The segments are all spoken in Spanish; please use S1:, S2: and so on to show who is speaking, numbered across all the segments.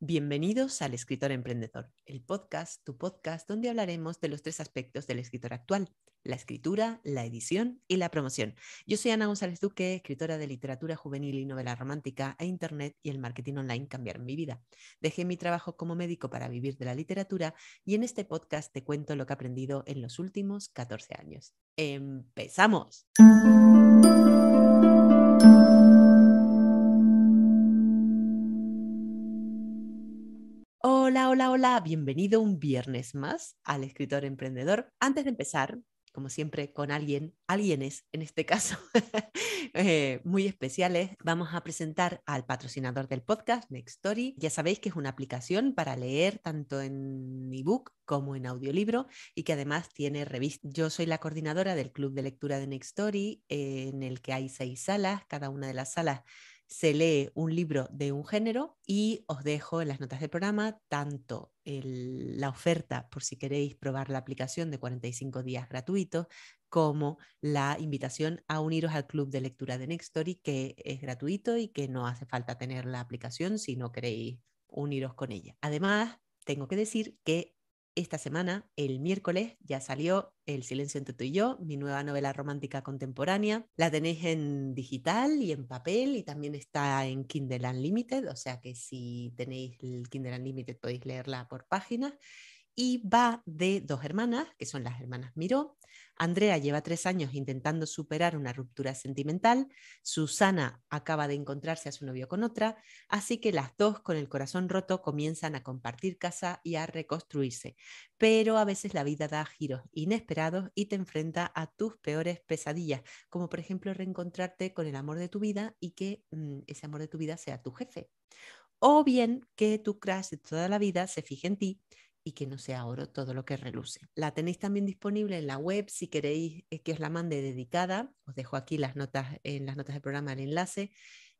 S1: Bienvenidos al Escritor Emprendedor, el podcast, tu podcast, donde hablaremos de los tres aspectos del escritor actual, la escritura, la edición y la promoción. Yo soy Ana González Duque, escritora de literatura juvenil y novela romántica e Internet y el marketing online cambiaron mi vida. Dejé mi trabajo como médico para vivir de la literatura y en este podcast te cuento lo que he aprendido en los últimos 14 años. ¡Empezamos! Hola, hola, hola, bienvenido un viernes más al escritor emprendedor. Antes de empezar, como siempre, con alguien, alguienes en este caso, eh, muy especiales, vamos a presentar al patrocinador del podcast, story Ya sabéis que es una aplicación para leer tanto en ebook como en audiolibro y que además tiene revistas. Yo soy la coordinadora del club de lectura de Next Story, en el que hay seis salas, cada una de las salas se lee un libro de un género y os dejo en las notas del programa tanto la oferta por si queréis probar la aplicación de 45 días gratuitos como la invitación a uniros al club de lectura de Nextory que es gratuito y que no hace falta tener la aplicación si no queréis uniros con ella. Además, tengo que decir que esta semana, el miércoles, ya salió El silencio entre tú y yo, mi nueva novela romántica contemporánea. La tenéis en digital y en papel y también está en Kindle Unlimited, o sea que si tenéis el Kindle Unlimited podéis leerla por páginas y va de dos hermanas, que son las hermanas Miró. Andrea lleva tres años intentando superar una ruptura sentimental, Susana acaba de encontrarse a su novio con otra, así que las dos con el corazón roto comienzan a compartir casa y a reconstruirse. Pero a veces la vida da giros inesperados y te enfrenta a tus peores pesadillas, como por ejemplo reencontrarte con el amor de tu vida y que mm, ese amor de tu vida sea tu jefe. O bien que tu crush de toda la vida se fije en ti y que no sea oro todo lo que reluce. La tenéis también disponible en la web si queréis eh, que os la mande dedicada. Os dejo aquí las notas en las notas del programa el enlace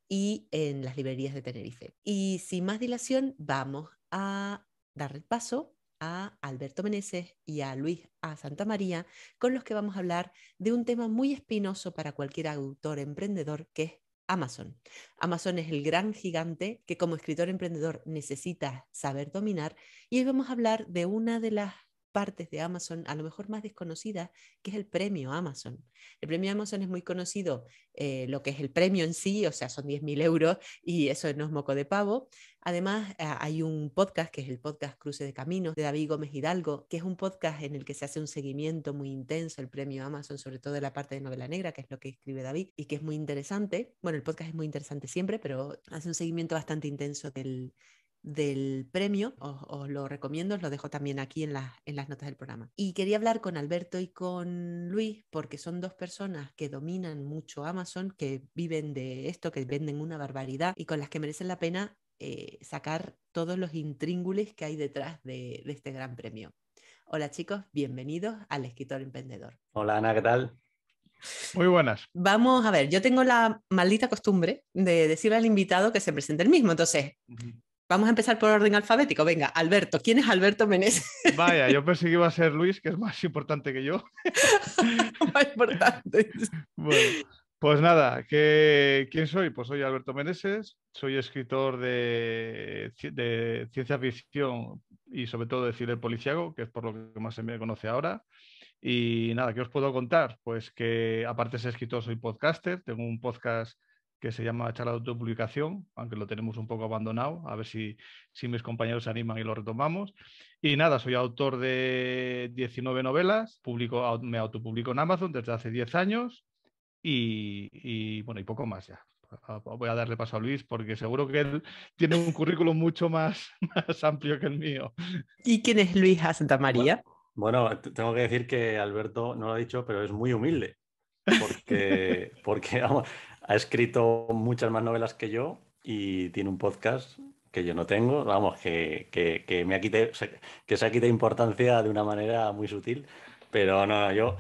S1: y en las librerías de Tenerife. Y sin más dilación, vamos a dar el paso a Alberto Meneses y a Luis A. Santa María, con los que vamos a hablar de un tema muy espinoso para cualquier autor emprendedor, que es Amazon. Amazon es el gran gigante que como escritor emprendedor necesita saber dominar y hoy vamos a hablar de una de las partes de Amazon, a lo mejor más desconocidas, que es el premio Amazon. El premio Amazon es muy conocido, eh, lo que es el premio en sí, o sea, son 10.000 euros y eso no es moco de pavo. Además, hay un podcast que es el podcast Cruce de Caminos de David Gómez Hidalgo, que es un podcast en el que se hace un seguimiento muy intenso el premio Amazon, sobre todo de la parte de novela negra, que es lo que escribe David y que es muy interesante. Bueno, el podcast es muy interesante siempre, pero hace un seguimiento bastante intenso del, del premio, os, lo recomiendo, os lo dejo también aquí en, en las notas del programa. Y quería hablar con Alberto y con Luis porque son dos personas que dominan mucho Amazon, que viven de esto, que venden una barbaridad y con las que merecen la pena eh, sacar todos los intríngules que hay detrás de, de este gran premio. Hola chicos, bienvenidos al Escritor Emprendedor. Hola Ana, ¿qué tal? Muy buenas. Vamos a ver, yo tengo la maldita costumbre de decirle al invitado que se presente el mismo. Entonces, Vamos a empezar por orden alfabético. Venga, Alberto. ¿Quién es Alberto Meneses?
S2: Vaya, yo pensé que iba a ser Luis, que es más importante que yo. más importante. pues nada, ¿quién soy? Pues soy Alberto Meneses, soy escritor de, ciencia ficción y sobre todo de thriller policiaco, que es por lo que más se me conoce ahora. Y nada, ¿qué os puedo contar? Pues que aparte de ser escritor, soy podcaster, tengo un podcast que se llama charla de autopublicación, aunque lo tenemos un poco abandonado, a ver si, si mis compañeros se animan y lo retomamos. Y nada, soy autor de 19 novelas, publico, me autopublico en Amazon desde hace 10 años y, bueno, y poco más ya. Voy a darle paso a Luis porque seguro que él tiene un currículum mucho más,
S1: amplio que el mío. ¿Y quién es Luis A. Santa María?
S3: Bueno, tengo que decir que Alberto no lo ha dicho, pero es muy humilde. Porque, porque vamos, ha escrito muchas más novelas que yo y tiene un podcast que yo no tengo, vamos, que, que, me ha que se ha quitado importancia de una manera muy sutil, pero no, yo,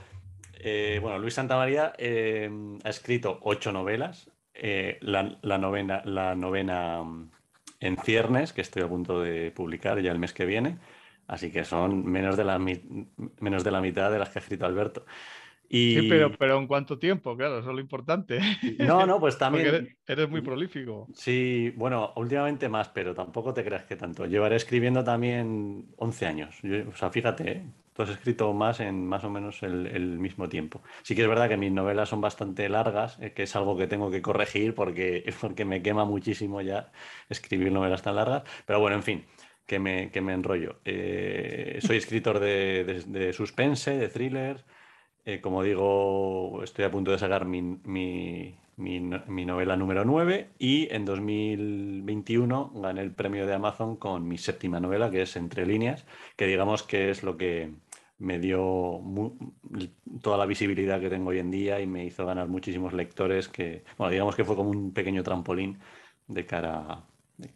S3: eh, bueno, Luis Santamaría eh, ha escrito ocho novelas, eh, la, novena, la novena mm, en ciernes, que estoy a punto de publicar ya el mes que viene, así que son menos de la, menos de la mitad de las que ha escrito Alberto. Sí, pero, pero ¿en cuánto tiempo? Claro, eso es lo importante. No, no, pues también. Eres, eres, muy prolífico. Sí, bueno, últimamente más, pero tampoco te creas que tanto. Llevaré escribiendo también 11 años. o sea, fíjate, ¿eh? tú has escrito más en más o menos el, mismo tiempo. Sí que es verdad que mis novelas son bastante largas, eh, que es algo que tengo que corregir porque, porque me quema muchísimo ya escribir novelas tan largas. Pero bueno, en fin. Que me, enrollo. Eh, soy escritor de, de, de suspense, de thrillers eh, como digo, estoy a punto de sacar mi, novela número 9 y en 2021 gané el premio de Amazon con mi séptima novela, que es Entre líneas, que digamos que es lo que me dio toda la visibilidad que tengo hoy en día y me hizo ganar muchísimos lectores que, digamos que fue como un pequeño trampolín de cara a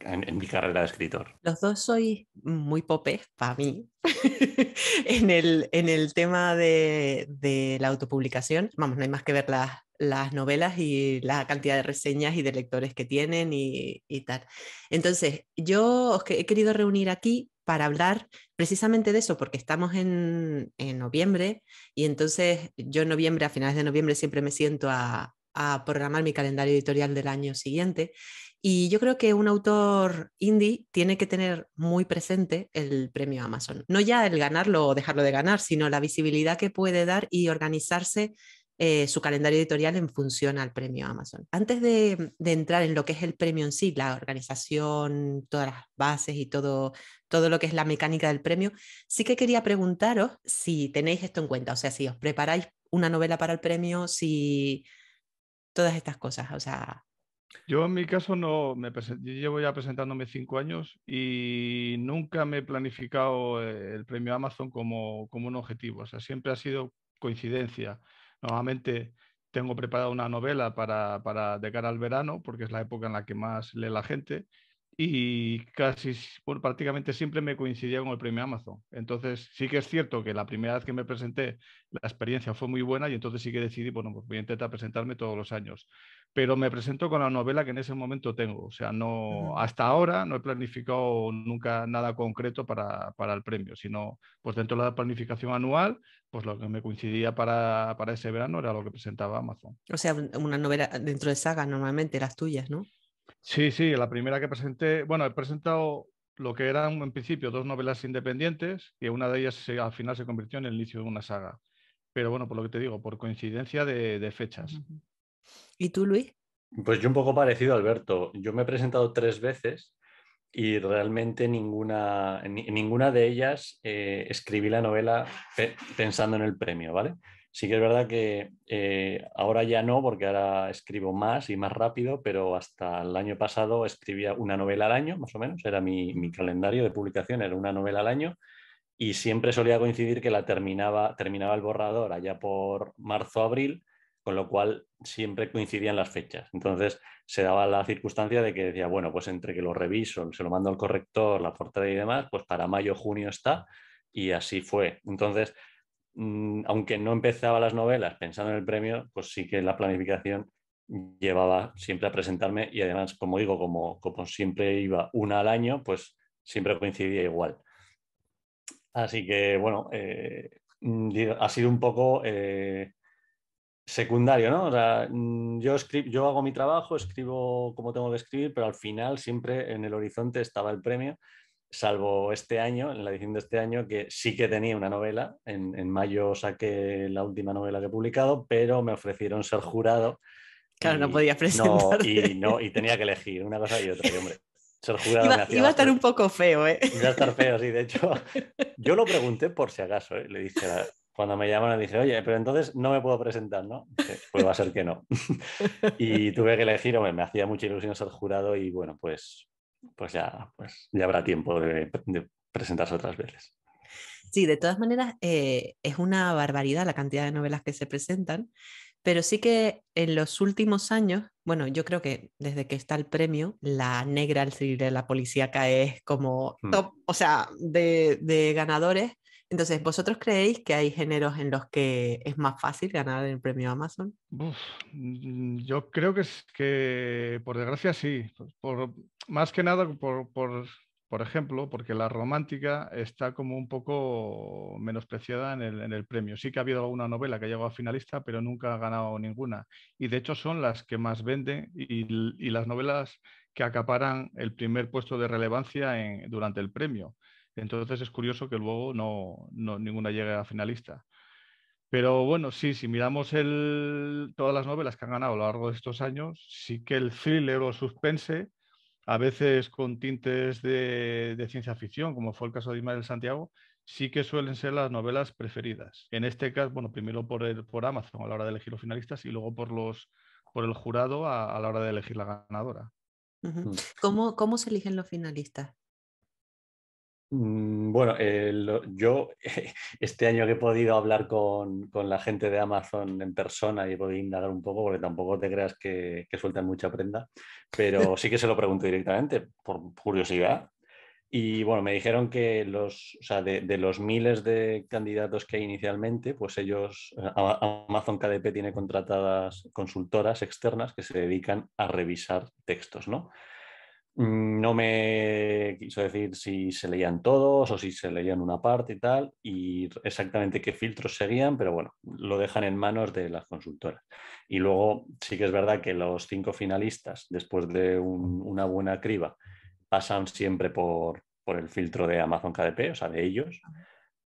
S3: en, mi carrera de escritor.
S1: Los dos soy muy popes para mí en, el, en el tema de, la autopublicación. Vamos, no hay más que ver las, las, novelas y la cantidad de reseñas y de lectores que tienen y, tal. Entonces, yo os he querido reunir aquí para hablar precisamente de eso, porque estamos en, en noviembre y entonces yo noviembre, a finales de noviembre, siempre me siento a, a programar mi calendario editorial del año siguiente y yo creo que un autor indie tiene que tener muy presente el premio Amazon. No ya el ganarlo o dejarlo de ganar, sino la visibilidad que puede dar y organizarse eh, su calendario editorial en función al premio Amazon. Antes de, entrar en lo que es el premio en sí, la organización, todas las bases y todo, todo lo que es la mecánica del premio, sí que quería preguntaros si tenéis esto en cuenta, o sea, si os preparáis una novela para el premio, si todas estas cosas, o sea,
S2: yo en mi caso no me llevo ya presentándome cinco años y nunca me he planificado eh, el premio Amazon como, como un objetivo. O sea, siempre ha sido coincidencia. Normalmente tengo preparada una novela para, para, de cara al verano, porque es la época en la que más lee la gente, y casi, prácticamente siempre me coincidía con el premio Amazon. Entonces, sí que es cierto que la primera vez que me presenté, la experiencia fue muy buena y entonces sí que decidí, bueno, pues voy a intentar presentarme todos los años. Pero me presento con la novela que en ese momento tengo. O sea, no, hasta ahora no he planificado nunca nada concreto para, el premio, sino pues dentro de la planificación anual, pues lo que me coincidía para, para ese verano era lo que presentaba Amazon.
S1: O sea, una novela dentro de saga normalmente, las tuyas, ¿no? Sí, sí, la
S2: primera que presenté, bueno, he presentado lo que eran en principio dos novelas independientes y una de ellas al final se convirtió en el inicio de una saga.
S3: Pero bueno, por lo que te digo, por coincidencia de, fechas. ¿Y tú, Luis? Pues yo un poco parecido, Alberto. Yo me he presentado tres veces y realmente ninguna, ninguna de ellas eh, escribí la novela pensando en el premio, ¿vale? Sí que es verdad que eh, ahora ya no, porque ahora escribo más y más rápido, pero hasta el año pasado escribía una novela al año, más o menos, era mi, calendario de publicación, era una novela al año, y siempre solía coincidir que la terminaba, terminaba el borrador allá por marzo-abril, con lo cual siempre coincidían las fechas. Entonces se daba la circunstancia de que decía, bueno, pues entre que lo reviso, se lo mando al corrector, la portada y demás, pues para mayo, junio está, y así fue. Entonces Mm, aunque no empezaba las novelas pensando en el premio, pues sí que la planificación llevaba siempre a presentarme y además, como digo, como, siempre iba una al año, pues siempre coincidía igual. Así que, bueno, eh, mm, ha sido un poco eh, secundario, ¿no? O sea, mm, yo, yo hago mi trabajo, escribo como tengo que escribir, pero al final siempre en el horizonte estaba el premio salvo este año, en la edición de este año, que sí que tenía una novela. En, mayo saqué la última novela que he publicado, pero me ofrecieron ser jurado. Claro, no podía presentarte. No, y, tenía que elegir una cosa y otra. hombre, ser jurado iba, iba a estar
S1: un poco feo, ¿eh? Iba a
S3: estar feo, sí. De hecho, yo lo pregunté por si acaso. ¿eh? Le cuando me llamaron le dije, oye, pero entonces no me puedo presentar, ¿no? pues va a ser que no. y tuve que elegir, hombre, me hacía mucha ilusión ser jurado y bueno, pues pues ya, pues, ya habrá tiempo de, presentarse otras veces.
S1: Sí, de todas maneras, eh, es una barbaridad la cantidad de novelas que se presentan, pero sí que en los últimos años, bueno, yo creo que desde que está el premio, la negra, el thriller, la policíaca es como hmm. top, o sea, de ganadores, entonces, ¿vosotros creéis que hay géneros en los que es más fácil ganar el premio Amazon? Mm, yo creo que, es
S2: que, por desgracia, sí. Por, más que nada, por, ejemplo, porque la romántica está como un poco menospreciada en el, premio. Sí que ha habido alguna novela que ha llegado a finalista, pero nunca ha ganado ninguna. Y de hecho son las que más venden y, las novelas que acaparan el primer puesto de relevancia durante el premio. Entonces es curioso que luego ninguna llegue a finalista. Pero bueno, sí, si miramos todas las novelas que han ganado a lo largo de estos años, sí que el thriller o suspense, a veces con tintes de, ciencia ficción, como fue el caso de Ismael Santiago, sí que suelen ser las novelas preferidas. En este caso, bueno, primero por, por Amazon a la hora de elegir los finalistas y luego por, los, por el jurado a,
S3: la hora de elegir la ganadora.
S1: Mm. ¿Cómo se eligen los finalistas?
S3: Mm, bueno, eh, yo este año que he podido hablar con, la gente de Amazon en persona y he podido indagar un poco, porque tampoco te creas que, que sueltan mucha prenda, pero sí que se lo pregunto directamente por curiosidad. Y bueno, me dijeron que de, de, los miles de candidatos que hay inicialmente, pues ellos, eh, Amazon KDP tiene contratadas consultoras externas que se dedican a revisar textos, ¿no? Mm, no me quiso decir si se leían todos o si se leían una parte y tal, y exactamente qué filtros seguían, pero bueno, lo dejan en manos de las consultoras. Y luego sí que es verdad que los cinco finalistas, después de una buena criba, pasan siempre por, el filtro de Amazon KDP, o sea, de ellos.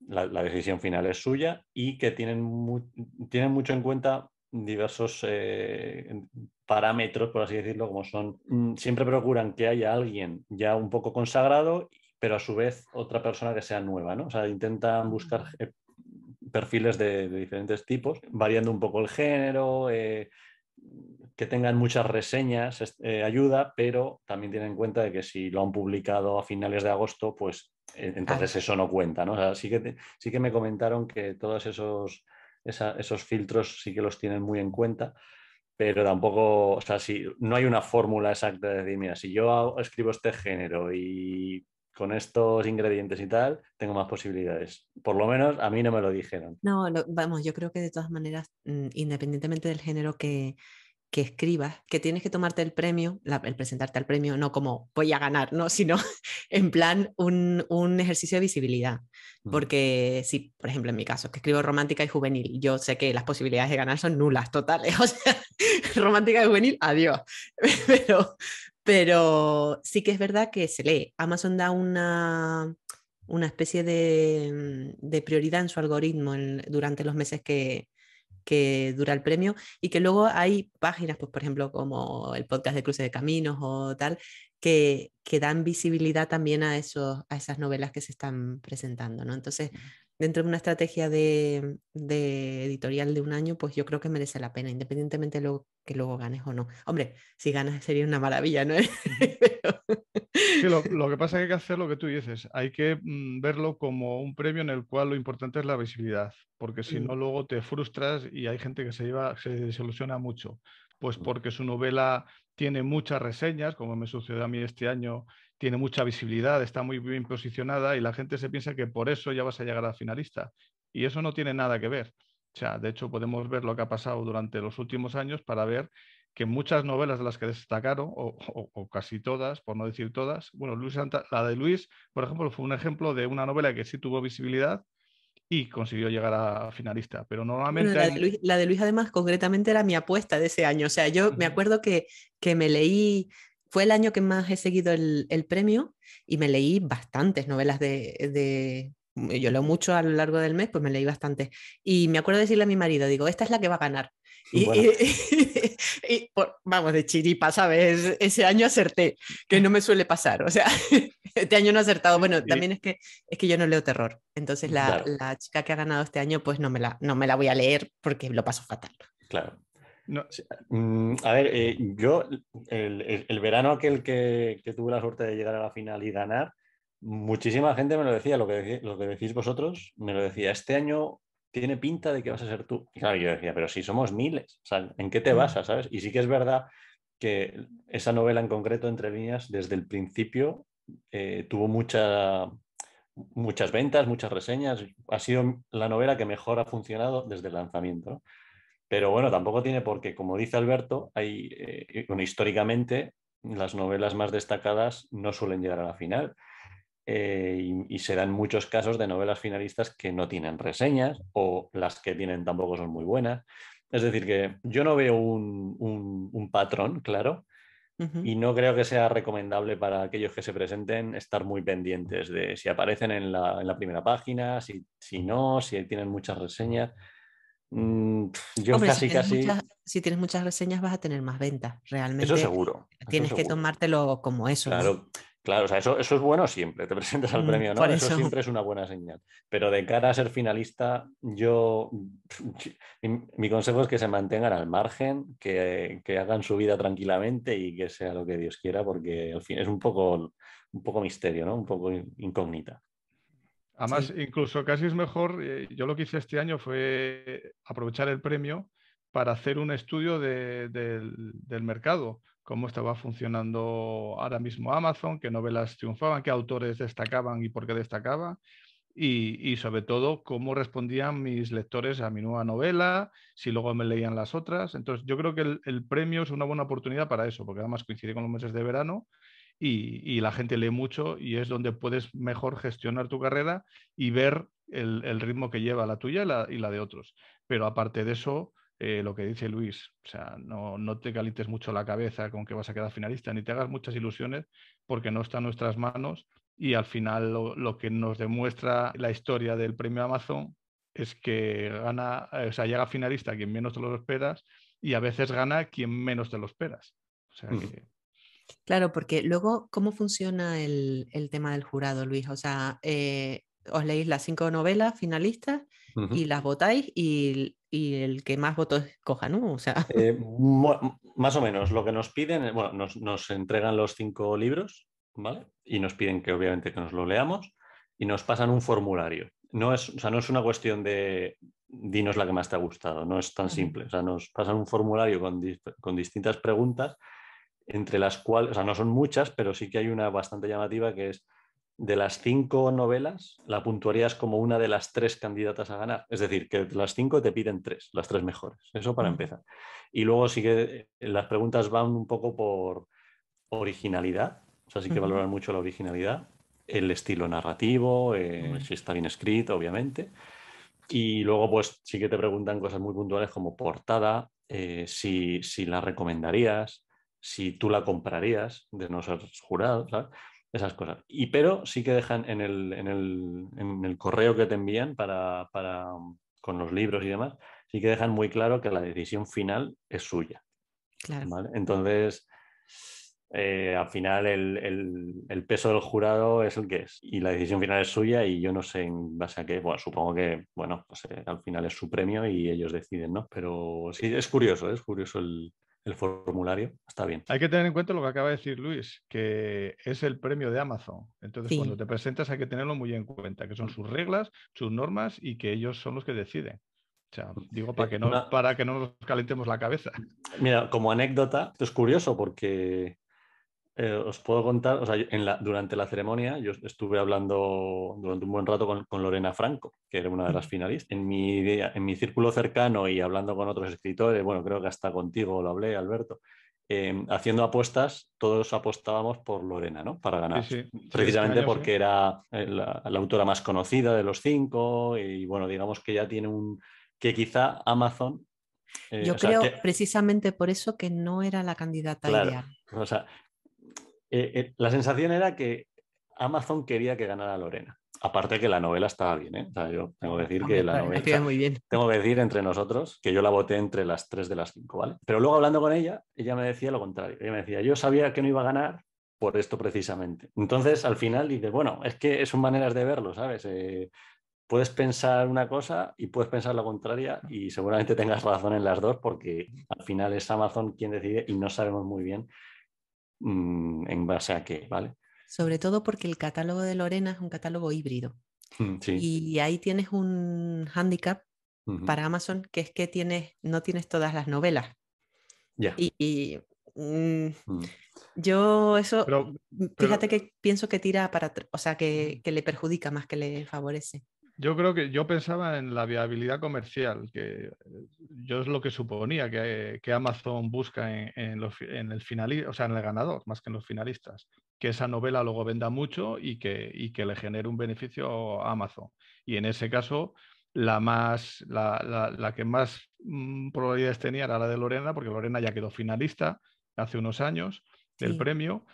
S3: La, decisión final es suya y que tienen, tienen mucho en cuenta diversos eh, parámetros, por así decirlo, como son, mm, siempre procuran que haya alguien ya un poco consagrado, pero a su vez otra persona que sea nueva, ¿no? O sea, intentan buscar eh, perfiles de, diferentes tipos, variando un poco el género, eh, que tengan muchas reseñas, eh, ayuda, pero también tienen en cuenta de que si lo han publicado a finales de agosto, pues entonces eso no cuenta, ¿no? sí que, sí que me comentaron que todos esos, esos filtros sí que los tienen muy en cuenta pero tampoco, o sea, si no hay una fórmula exacta de decir, mira, si yo escribo este género y con estos ingredientes y tal, tengo más posibilidades. Por lo menos a mí no me lo dijeron.
S1: No, vamos, yo creo que de todas maneras, mm, independientemente del género que, que escribas, que tienes que tomarte el premio, el presentarte al premio, no como voy a ganar, no, sino en plan un, ejercicio de visibilidad. Mm. Porque si, por ejemplo, en mi caso, que escribo romántica y juvenil, yo sé que las posibilidades de ganar son nulas, totales. O sea, romántica y juvenil, adiós. Pero, pero sí que es verdad que se lee. Amazon da una, una especie de, mm, de prioridad en su algoritmo durante los meses que, que dura el premio y que luego hay páginas, pues por ejemplo como el podcast de Cruces de Caminos o tal, que, que dan visibilidad también a, esos, a esas novelas que se están presentando, ¿no? Entonces, dentro de una estrategia de, editorial de un año, pues yo creo que merece la pena, independientemente de lo que luego ganes o no. Hombre, si ganas sería una maravilla, ¿no? lo, que pasa es que hay que hacer lo que tú
S2: dices, hay que mm, verlo como un premio en el cual lo importante es la visibilidad, porque si mm. no luego te frustras y hay gente que se, lleva, se desilusiona mucho, pues mm. porque su novela tiene muchas reseñas, como me sucedió a mí este año tiene mucha visibilidad, está muy bien posicionada y la gente se piensa que por eso ya vas a llegar a finalista. Y eso no tiene nada que ver. O sea, de hecho podemos ver lo que ha pasado durante los últimos años para ver que muchas novelas de las que destacaron, o, casi todas, por no decir todas, bueno, Luis la de Luis, por ejemplo, fue un ejemplo de una novela que sí tuvo visibilidad, y consiguió llegar a finalista.
S1: Pero normalmente. la, de Luis, además, concretamente era mi apuesta de ese año. O sea, yo me acuerdo que, que me leí fue el año que más he seguido el, premio y me leí bastantes novelas de, mm, yo leo mucho a lo largo del mes, pues me leí bastantes. Y me acuerdo de decirle a mi marido, digo, esta es la que va a ganar. Y, vamos, de chiripa, ¿sabes? Ese año acerté, que no me suele pasar. O sea, este año no he acertado. Bueno, también es que, es que yo no leo terror. Entonces la, chica que ha ganado este año, pues no me, la, no me la voy a leer porque lo paso fatal. Claro. No. Mm, a ver, eh, yo
S3: el, verano aquel que, tuve la suerte de llegar a la final y ganar, muchísima gente me lo decía, lo que, decís vosotros, me lo decía, este año tiene pinta de que vas a ser tú. Y yo decía, pero si somos miles, ¿en qué te mm. basas? ¿Sabes? Y sí que es verdad que esa novela en concreto, entre líneas, desde el principio eh, tuvo muchas ventas, muchas reseñas, ha sido la novela que mejor ha funcionado desde el lanzamiento. Pero bueno, tampoco tiene porque, como dice Alberto, hay, eh, históricamente las novelas más destacadas no suelen llegar a la final. Eh, y, se dan muchos casos de novelas finalistas que no tienen reseñas o las que tienen tampoco son muy buenas. Es decir, que yo no veo un, patrón, claro, y no creo que sea recomendable para aquellos que se presenten estar muy pendientes de si aparecen en la, en la primera página, si, si no, si tienen muchas reseñas. Mm, yo casi, si casi.
S1: si tienes muchas reseñas, vas a tener más ventas, realmente. Eso seguro. Tienes que tomártelo como eso. Claro,
S3: claro o sea, eso, eso, es bueno siempre. Te presentas al mm, premio, ¿no? Eso, siempre es una buena señal. Pero de cara a ser finalista, yo. Mi, consejo es que se mantengan al margen, que, que, hagan su vida tranquilamente y que sea lo que Dios quiera, porque al fin es un poco, un poco misterio, ¿no? Un poco incógnita.
S2: Además, incluso casi es mejor, eh, yo lo que hice este año fue aprovechar el premio para hacer un estudio del, mercado, cómo estaba funcionando ahora mismo Amazon, qué novelas triunfaban, qué autores destacaban y por qué destacaban. Y, sobre todo cómo respondían mis lectores a mi nueva novela, si luego me leían las otras. Entonces, yo creo que el, el premio es una buena oportunidad para eso, porque además coincide con los meses de verano y, la gente lee mucho y es donde puedes mejor gestionar tu carrera y ver el, ritmo que lleva la tuya y la, de otros. Pero aparte de eso, eh, lo que dice Luis, o sea, no, te calites mucho la cabeza con que vas a quedar finalista, ni te hagas muchas ilusiones porque no está en nuestras manos y al final lo, que nos demuestra la historia del premio Amazon es que gana, eh, o sea, llega finalista quien menos te lo esperas y a veces gana quien menos te lo esperas. O sea mm. que
S1: Claro, porque luego, ¿cómo funciona el, tema del jurado, Luis? O sea, eh, os leéis las cinco novelas finalistas y las votáis y, el que más votos coja, ¿no? sea... Eh,
S3: más o menos, lo que nos piden, eh, bueno, nos, entregan los cinco libros, ¿vale? Y nos piden que obviamente que nos lo leamos y nos pasan un formulario. No es, o sea, no es una cuestión de dinos la que más te ha gustado, no es tan simple. O sea, nos pasan un formulario con, con distintas preguntas entre las cuales, o sea, no son muchas, pero sí que hay una bastante llamativa que es de las cinco novelas, la puntuarías como una de las tres candidatas a ganar. Es decir, que las cinco te piden tres, las tres mejores. Eso para empezar. Y luego sí que eh, las preguntas van un poco por originalidad. O sea, sí que valoran mucho la originalidad, el estilo narrativo, eh, si está bien escrito, obviamente. Y luego, pues sí que te preguntan cosas muy puntuales como portada, eh, si, si la recomendarías, si tú la comprarías, de no ser jurado, esas cosas. Y pero sí que dejan en el, correo que te envían para, um, con los libros y demás, sí que dejan muy claro que la decisión final es suya. Entonces, eh, al final el, peso del jurado es el que es y la decisión final es suya y yo no sé en base a qué, bueno, supongo que, bueno, pues eh, al final es su premio y ellos deciden, ¿no? Pero sí, es curioso, es curioso el, el formulario, está bien.
S2: Hay que tener en cuenta lo que acaba de decir Luis, que es el premio de Amazon. Entonces, cuando te presentas hay que tenerlo muy en cuenta, que son sus reglas, sus normas y que ellos son los que deciden. O sea, digo para eh, que no, para que no nos calentemos la cabeza.
S3: Mira, como anécdota, esto es curioso porque eh, os puedo contar, o sea, en la, durante la ceremonia yo estuve hablando durante un buen rato con, Lorena Franco, que era una de las finalistas. En mi, en mi círculo cercano y hablando con otros escritores, bueno, creo que hasta contigo lo hablé, Alberto, em, haciendo apuestas, todos apostábamos por Lorena, ¿no? Para ganar. Este precisamente porque era eh, la, autora más conocida de los cinco y, bueno, digamos que ya tiene un... que quizá Amazon... Eh, yo creo
S1: precisamente por eso que no era la candidata ideal.
S3: O sea, eh, eh, la sensación era que Amazon quería que ganara Lorena. Aparte que la novela estaba bien, ¿eh? tengo que decir que la novela... Tengo que decir entre nosotros que yo la voté entre las tres de las cinco ¿vale? Pero luego hablando con ella, ella me decía lo contrario. Ella me decía, yo sabía que no iba a ganar por esto precisamente. Entonces, al final dices, bueno, es que son maneras de verlo, ¿sabes? puedes pensar una cosa y puedes pensar la contraria y seguramente tengas razón en las dos porque al final es Amazon quien decide y no sabemos muy bien Mm, en base a qué, ¿vale?
S1: Sobre todo porque el catálogo de Lorena es un catálogo híbrido. Mm, y ahí tienes un hándicap para Amazon, que es que tienes, no tienes todas las novelas. Y, mm, yo eso, fíjate que pienso que tira para, o sea, que le perjudica más que le favorece.
S2: Yo creo que yo pensaba en la viabilidad comercial, que yo es lo que suponía que, Amazon busca en, el o sea, en el ganador, más que en los finalistas, que esa novela luego venda mucho y que, y que le genere un beneficio a Amazon. Y en ese caso, la, más, la, la, que más mm, probabilidades tenía era la de Lorena, porque Lorena ya quedó finalista hace unos años del premio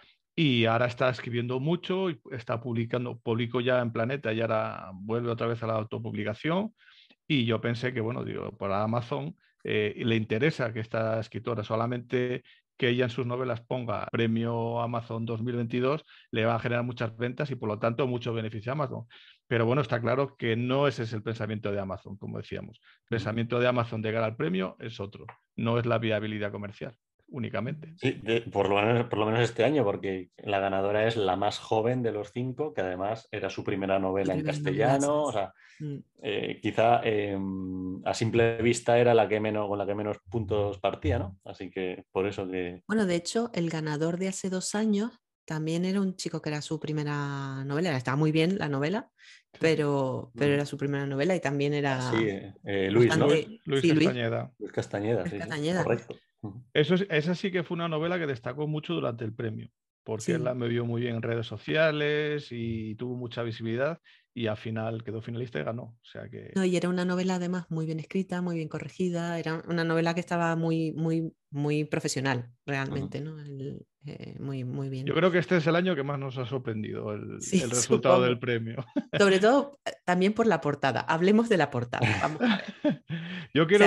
S2: y ahora está escribiendo mucho, y está publicando, publico ya en Planeta y ahora vuelve otra vez a la autopublicación. Y yo pensé que, bueno, digo, para Amazon eh, le interesa que esta escritora solamente que ella en sus novelas ponga premio Amazon 2022 le va a generar muchas ventas y por lo tanto mucho beneficio a Amazon. Pero bueno, está claro que no ese es el pensamiento de Amazon, como decíamos. El pensamiento de Amazon de llegar al premio es otro, no es la viabilidad comercial únicamente.
S3: Sí, por, lo menos, por lo menos este año, porque la ganadora es la más joven de los cinco, que además era su primera novela en castellano. O sea, mm. eh, quizá eh, a simple vista era la que menos, con la que menos puntos partía, ¿no? Así que por eso que.
S1: Bueno, de hecho, el ganador de hace dos años también era un chico que era su primera novela, estaba muy bien la novela, pero, pero mm. era su primera novela y también era... Sí,
S3: eh, Luis, ¿no? Luis,
S1: Castañeda.
S2: Luis Castañeda, sí, Castañeda. correcto es, esa sí que fue una novela que destacó mucho durante el premio, porque él la me vio muy bien en redes sociales y tuvo mucha visibilidad y al final quedó finalista y ganó. O sea que... No,
S1: y era una novela además muy bien escrita, muy bien corregida, era una novela que estaba muy, muy, muy profesional realmente, ¿no? Eh, muy, muy bien. Yo creo
S2: que este es el año que más nos ha sorprendido el, resultado del
S1: premio. Sobre todo eh, también por la portada. Hablemos de la portada.
S2: Yo quiero,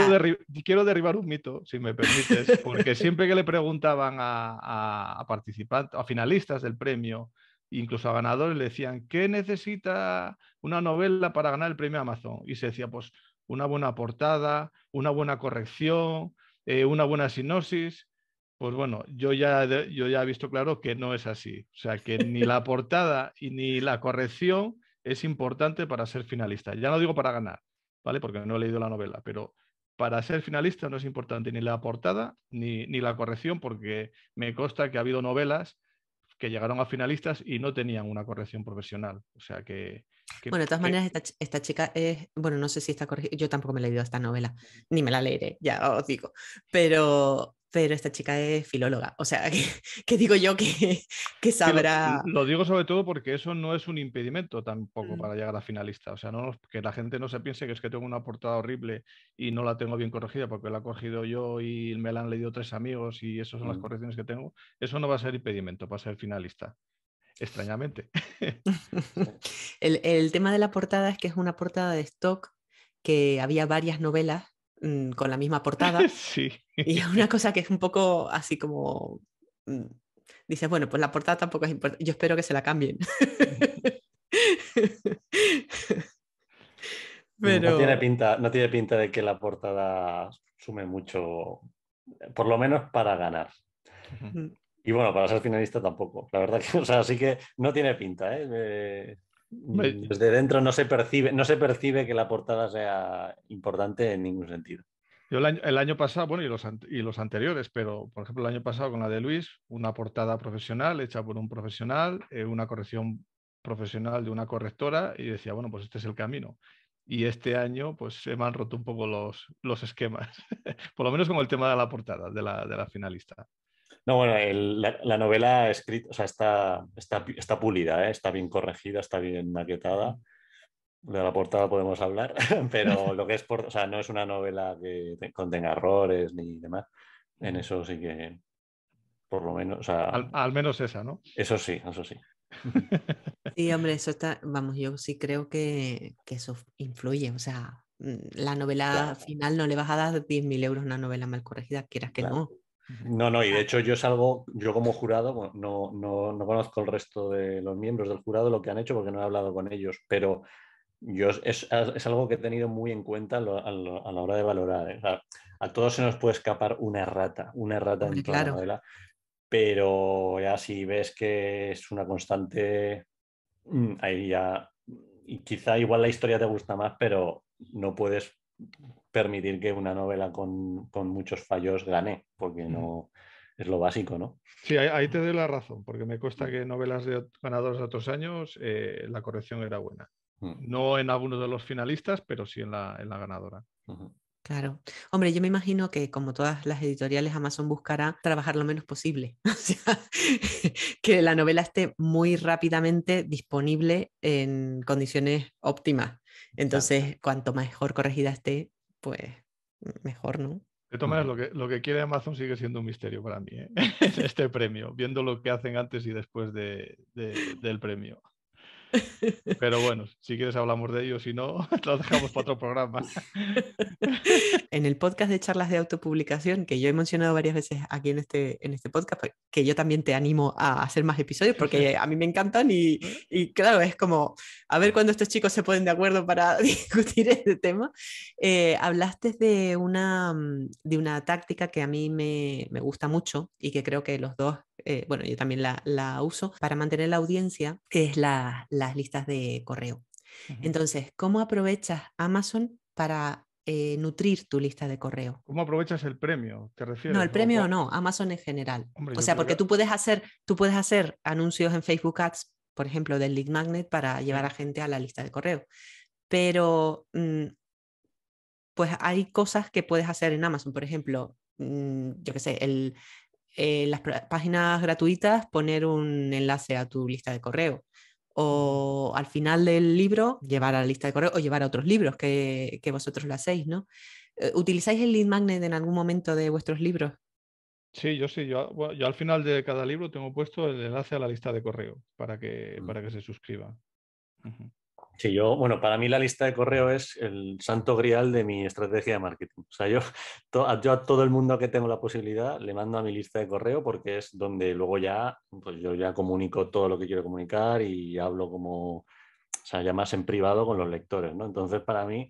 S2: quiero derribar un mito, si me permites, porque siempre que le preguntaban a, a, a participantes, a finalistas del premio, incluso a ganadores le decían, ¿qué necesita una novela para ganar el premio Amazon? Y se decía, pues una buena portada, una buena corrección, eh, una buena sinosis. Pues bueno, yo ya, yo ya he visto claro que no es así. O sea, que ni la portada y ni la corrección es importante para ser finalista. Ya no digo para ganar, ¿vale? Porque no he leído la novela, pero para ser finalista no es importante ni la portada ni, ni la corrección, porque me consta que ha habido novelas que llegaron a finalistas y no tenían una corrección profesional. O sea que... bueno, de todas maneras,
S1: esta, esta, chica es, bueno, no sé si está corregida, yo tampoco me he leído esta novela, ni me la leeré, ya os digo, pero pero esta chica es filóloga, o sea, que, digo yo que, sabrá... lo,
S2: digo sobre todo porque eso no es un impedimento tampoco mm. para llegar a finalista, o sea, no, que la gente no se piense que es que tengo una portada horrible y no la tengo bien corregida porque la he cogido yo y me la han leído tres amigos y esas son las mm. correcciones que tengo, eso no va a ser impedimento para ser finalista. Extrañamente.
S1: el tema de la portada es que es una portada de stock que había varias novelas Mm, con la misma portada. sí. Y es una cosa que es un poco así como... Mm, dices, bueno, pues la portada tampoco es importante. Yo espero que se la cambien. Pero... No, tiene
S3: pinta, no tiene pinta de que la portada sume mucho, por lo menos para ganar. Mm. Y bueno, para ser finalista tampoco. La verdad que, o sea, así que no tiene pinta, ¿eh? Desde dentro no se percibe, no se percibe que la portada sea importante en ningún sentido.
S2: Yo el año, pasado, bueno, y los, los, anteriores, pero por ejemplo el año pasado con la de Luis, una portada profesional hecha por un profesional, eh, una corrección profesional de una correctora y decía, bueno, pues este es el camino. Y este año pues se me han roto un poco los, esquemas, por lo menos con el tema de la portada, de la finalista.
S3: No, bueno, la, novela escrita, sea, está, está, está pulida, ¿eh? está bien corregida, está bien maquetada. De la portada podemos hablar, pero lo que es por, no es una novela que contenga errores ni demás. En eso sí que, por lo menos, al, menos esa, ¿no? Eso sí, eso sí.
S1: Sí, hombre, eso está, vamos, yo sí creo que, eso influye, o sea, mm, la novela final no le vas a dar 10.000 euros a una novela mal corregida, quieras que no.
S3: No, no, y de ah. hecho yo salgo, yo como jurado, no, conozco el resto de los miembros del jurado, lo que han hecho, porque no he hablado con ellos, pero yo es, algo que he tenido muy en cuenta a, la hora de valorar. ¿eh? a todos se nos puede escapar una errata, una errata en toda la novela, pero ya si ves que es una constante, mm, ahí ya, y quizá igual la historia te gusta más, pero no puedes permitir que una novela con, muchos fallos gane, porque no es lo básico, ¿no?
S2: Sí, ahí, te doy la razón, porque me cuesta mm. que novelas de, ganadores de otros años eh, la corrección era buena. Mm. No en alguno de los finalistas, pero sí en la, en la ganadora.
S1: Claro. Hombre, yo me imagino que como todas las editoriales, Amazon buscará trabajar lo menos posible. O sea, que la novela esté muy rápidamente disponible en condiciones óptimas. Entonces, cuanto mejor corregida esté, pues mejor, ¿no?
S2: De todas maneras, mm. lo que, lo que quiere Amazon sigue siendo un misterio para mí, ¿eh? este premio, viendo lo que hacen antes y después del premio. Pero bueno, si quieres hablamos de ello, si no, lo dejamos para otro programa.
S1: En el podcast de charlas de autopublicación, que yo he mencionado varias veces aquí en este, en este podcast, pues, que yo también te animo a hacer más episodios porque a mí me encantan y, claro, es como a ver cuándo estos chicos se ponen de acuerdo para discutir este tema. Eh, hablaste de una, mm, de una táctica que a mí me gusta mucho y que creo que los dos eh, bueno, yo también la, uso para mantener la audiencia, que es las listas de correo. Entonces, ¿cómo aprovechas Amazon para eh, nutrir tu lista de correo. ¿Cómo aprovechas el premio? ¿Te refieres? No, el premio no, Amazon en general. o sea, porque tú puedes hacer, tú puedes hacer anuncios en Facebook Ads, por ejemplo, del lead magnet para llevar a gente a la lista de correo. Pero mm, pues hay cosas que puedes hacer en Amazon, por ejemplo, mm, yo qué sé, el, en eh, las páginas gratuitas poner un enlace a tu lista de correo o al final del libro llevar a la lista de correo o llevar a otros libros que, vosotros lo hacéis, ¿no? Eh, ¿Utilizáis el lead magnet en algún momento de vuestros libros?
S2: Sí, yo sí. Yo, al final de cada libro tengo puesto el enlace a la lista de correo para que, mm. para que se suscriba
S3: bueno, para mí la lista de correo es el santo grial de mi estrategia de marketing. O sea, yo, a todo el mundo que tengo la posibilidad le mando a mi lista de correo porque es donde luego ya, pues yo ya comunico todo lo que quiero comunicar y hablo como, ya más en privado con los lectores, Entonces, para mí,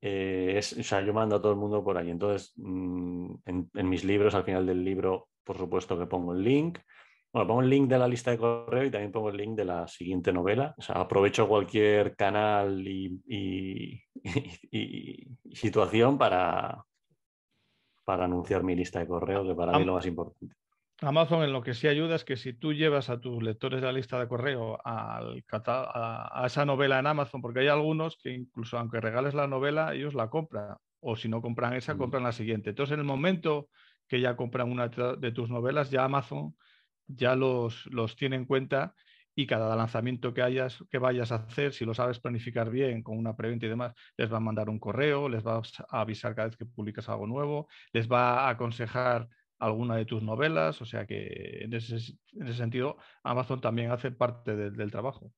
S3: eh, es, o sea, yo mando a todo el mundo por ahí. Entonces, mm, en, mis libros, al final del libro, por supuesto que pongo el link. Bueno, pongo el link de la lista de correo y también pongo el link de la siguiente novela. O sea, aprovecho cualquier canal y, situación para, para anunciar mi lista de correo, que para mí es lo más importante.
S2: Amazon en lo que sí ayuda es que si tú llevas a tus lectores de la lista de correo al a, esa novela en Amazon, porque hay algunos que incluso aunque regales la novela, ellos la compran. O si no compran esa, mm. compran la siguiente. Entonces, en el momento que ya compran una de tus novelas, ya Amazon ya los, los tiene en cuenta y cada lanzamiento que, hayas, que vayas a hacer, si lo sabes planificar bien con una preventa y demás, les va a mandar un correo, les va a avisar cada vez que publicas algo nuevo, les va a aconsejar alguna de tus novelas, o sea que en ese, sentido Amazon también hace parte del trabajo.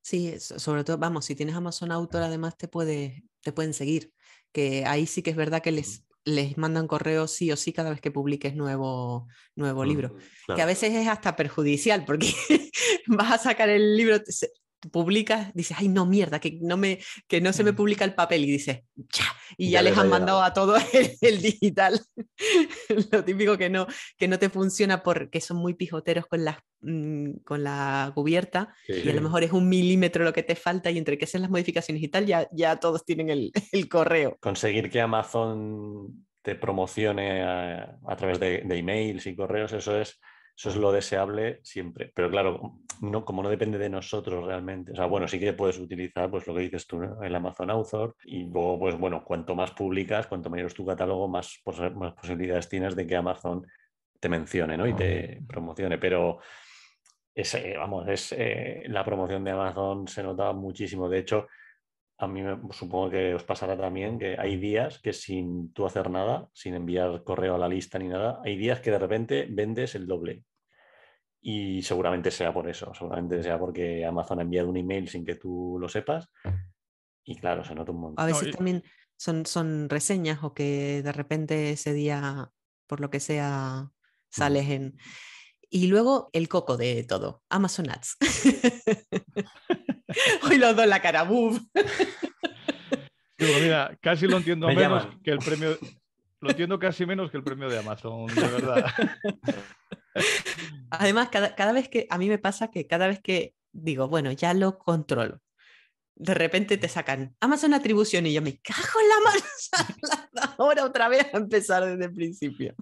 S1: Sí, sobre todo, vamos, si tienes Amazon Autor, además te, puede, te pueden seguir, que ahí sí que es verdad que les, les mandan correos sí o sí cada vez que publiques nuevo, nuevo libro, que a veces es hasta perjudicial porque vas a sacar el libro, publicas, dices, ay, no, mierda, que no, me, que no se me mm. publica el papel y dices, ya, y ya, les han mandado a todo el, digital. Lo típico que no, que no te funciona porque son muy pijoteros con la, mm, con la cubierta y a lo mejor es un milímetro lo que te falta y entre que sean las modificaciones y tal, ya, ya todos tienen el, correo.
S3: Conseguir que Amazon te promocione a, través de emails y correos, eso es eso es lo deseable siempre. Pero claro, no, como no depende de nosotros realmente. O sea, bueno, sí que puedes utilizar pues lo que dices tú, el Amazon Author. Y luego, pues bueno, cuanto más publicas, cuanto mayor es tu catálogo, más, posibilidades tienes de que Amazon te mencione y te promocione. Pero eh, vamos, es, eh, la promoción de Amazon se notaba muchísimo. De hecho, a mí supongo que os pasará también que hay días que sin tú hacer nada, sin enviar correo a la lista ni nada, hay días que de repente vendes el doble. Y seguramente sea por eso, seguramente sea porque Amazon ha enviado un email sin que tú lo sepas. Y claro, se nota un montón. A veces
S1: también son, son reseñas o que de repente ese día, por lo que sea, mm. sales en... Y luego el coco de todo, Amazon Ads. Hoy los dos la cara,
S2: mira, casi lo entiendo menos que el premio. Lo entiendo casi menos que el premio de Amazon, de verdad.
S1: Además, cada, vez que a mí me pasa que cada vez que digo, bueno, ya lo controlo, de repente te sacan Amazon atribución y yo me cago en la
S2: mano,
S1: ahora otra vez a empezar desde el principio.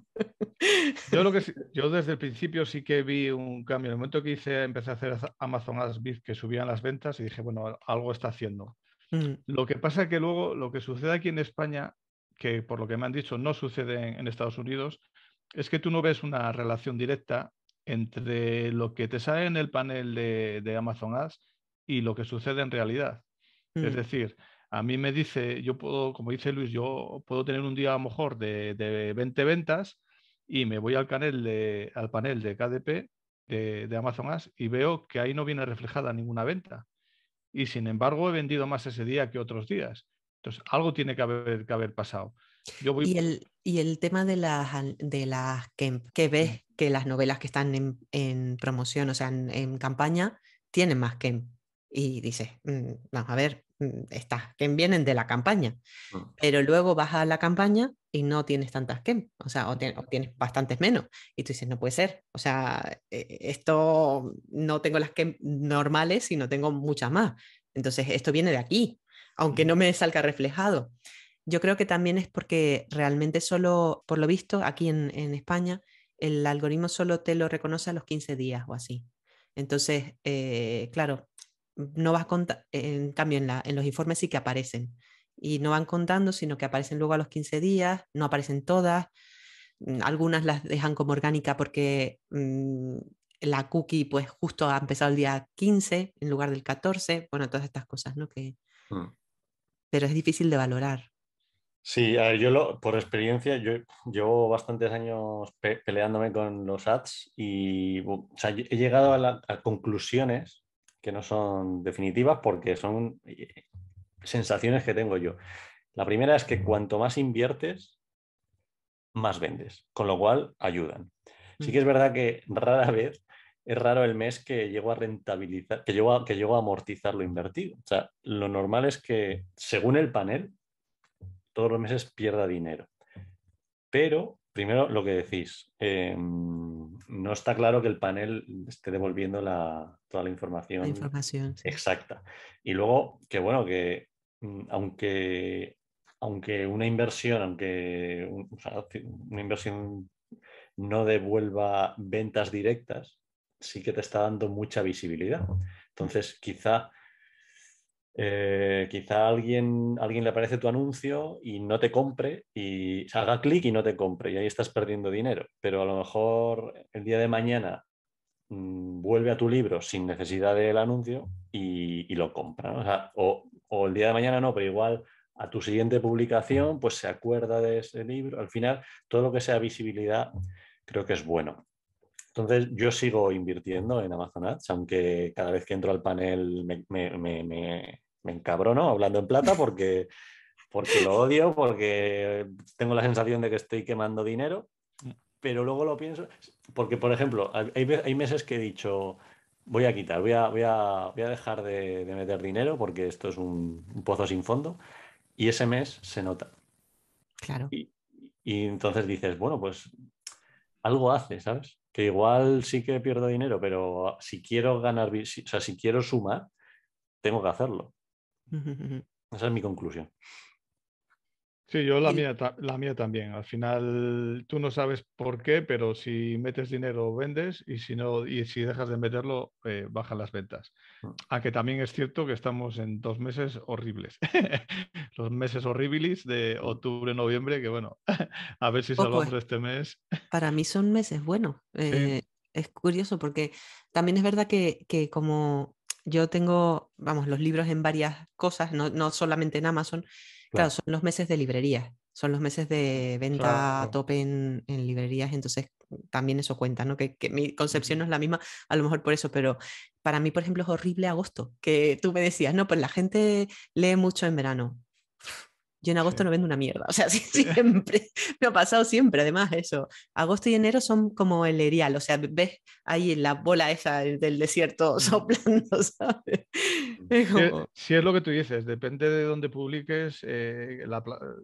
S2: Yo, desde el principio sí que vi un cambio. En el momento que hice, empecé a hacer Amazon Ads que subían las ventas y dije, bueno, algo está haciendo. Mm. Lo que pasa que luego lo que sucede aquí en España, que por lo que me han dicho no sucede en, Estados Unidos, es que tú no ves una relación directa entre lo que te sale en el panel de, de Amazon Ads y lo que sucede en realidad. Es mm. decir, a mí me dice, yo puedo, como dice Luis, yo puedo tener un día a lo mejor de, de 20 ventas, y me voy al panel de, al panel de KDP de, Amazon y veo que ahí no viene reflejada ninguna venta. Y sin embargo, he vendido más ese día que otros días. Entonces, algo tiene que haber, que haber pasado.
S1: y, el, tema de las de que, ves mm. que las novelas que están en, promoción, o sea, en, campaña, tienen más que Y dices, vamos mm, a ver, Mm, estas que vienen de la campaña, mm. pero luego vas a la campaña y no tienes tantas que, o sea, o, tienes bastantes menos. Y tú dices, no puede ser, o sea, eh, esto no tengo las que normales, y no tengo muchas más. Entonces, esto viene de aquí, aunque no me salga reflejado. Yo creo que también es porque realmente solo, por lo visto, aquí en, España, el algoritmo solo te lo reconoce a los 15 días o así. Entonces, eh, claro, no vas en cambio en, los informes sí que aparecen y no van contando, sino que aparecen luego a los 15 días, no aparecen todas, mm, algunas las dejan como orgánica porque mm, la cookie pues justo ha empezado el día 15 en lugar del 14, bueno, todas estas cosas, ¿no? Que... Mm. Pero es difícil de valorar.
S3: Sí, yo lo, por experiencia, yo llevo bastantes años peleándome con los ads y he llegado a conclusiones que no son definitivas porque son eh, sensaciones que tengo yo. La primera es que cuanto más inviertes, más vendes, con lo cual ayudan. Sí que es verdad que rara vez es raro el mes que llego a rentabilizar, que llego a, que a amortizar lo invertido. O sea, lo normal es que, según el panel, todos los meses pierda dinero. Pero, primero, lo que decís, em, no está claro que el panel esté devolviendo la, toda la información, información exacta. Y luego, que bueno, que mm, aunque, aunque una inversión, aunque una inversión no devuelva ventas directas, sí que te está dando mucha visibilidad. Entonces, quizá eh, quizá alguien, alguien le aparece tu anuncio y no te compre y haga clic y no te compre y ahí estás perdiendo dinero. Pero a lo mejor el día de mañana mm, vuelve a tu libro sin necesidad del anuncio y, lo compra. O, el día de mañana no, pero igual a tu siguiente publicación pues se acuerda de ese libro. Al final, todo lo que sea visibilidad creo que es bueno. Entonces, yo sigo invirtiendo en Amazon Ads, aunque cada vez que entro al panel me, me no hablando en plata porque, porque lo odio, porque tengo la sensación de que estoy quemando dinero, pero luego lo pienso, porque por ejemplo, hay, meses que he dicho, voy a quitar, voy a, voy a, dejar de, meter dinero porque esto es un, pozo sin fondo, y ese mes se nota. Claro. Y, entonces dices, bueno, pues algo hace, ¿sabes? Que igual sí que pierdo dinero, pero si quiero ganar, o sea, si quiero sumar, tengo que hacerlo. Esa es mi conclusión.
S2: Sí, yo la mía, la mía también. Al final tú no sabes por qué, pero si metes dinero vendes y si no y si dejas de meterlo eh, bajan las ventas. Mm. Aunque también es cierto que estamos en dos meses horribles, los meses horribilis de octubre, noviembre, que bueno, a ver si salvamos este mes.
S1: Para mí son meses buenos. Eh, es curioso porque también es verdad que, que como yo tengo, vamos, los libros en varias cosas, no, solamente en Amazon. Claro. son los meses de librerías, son los meses de venta a tope en, librerías, entonces también eso cuenta, ¿no? Que, que, mi concepción no es la misma, a lo mejor por eso, pero para mí, por ejemplo, es horrible agosto, que tú me decías, no, pues la gente lee mucho en verano. Yo en agosto no vendo una mierda, o sea, siempre, me ha pasado siempre, además eso, agosto y enero son como el erial, o sea, ves ahí la bola esa del desierto mm. soplando, ¿sabes? Mm.
S2: si, es lo que tú dices, depende de dónde publiques, eh,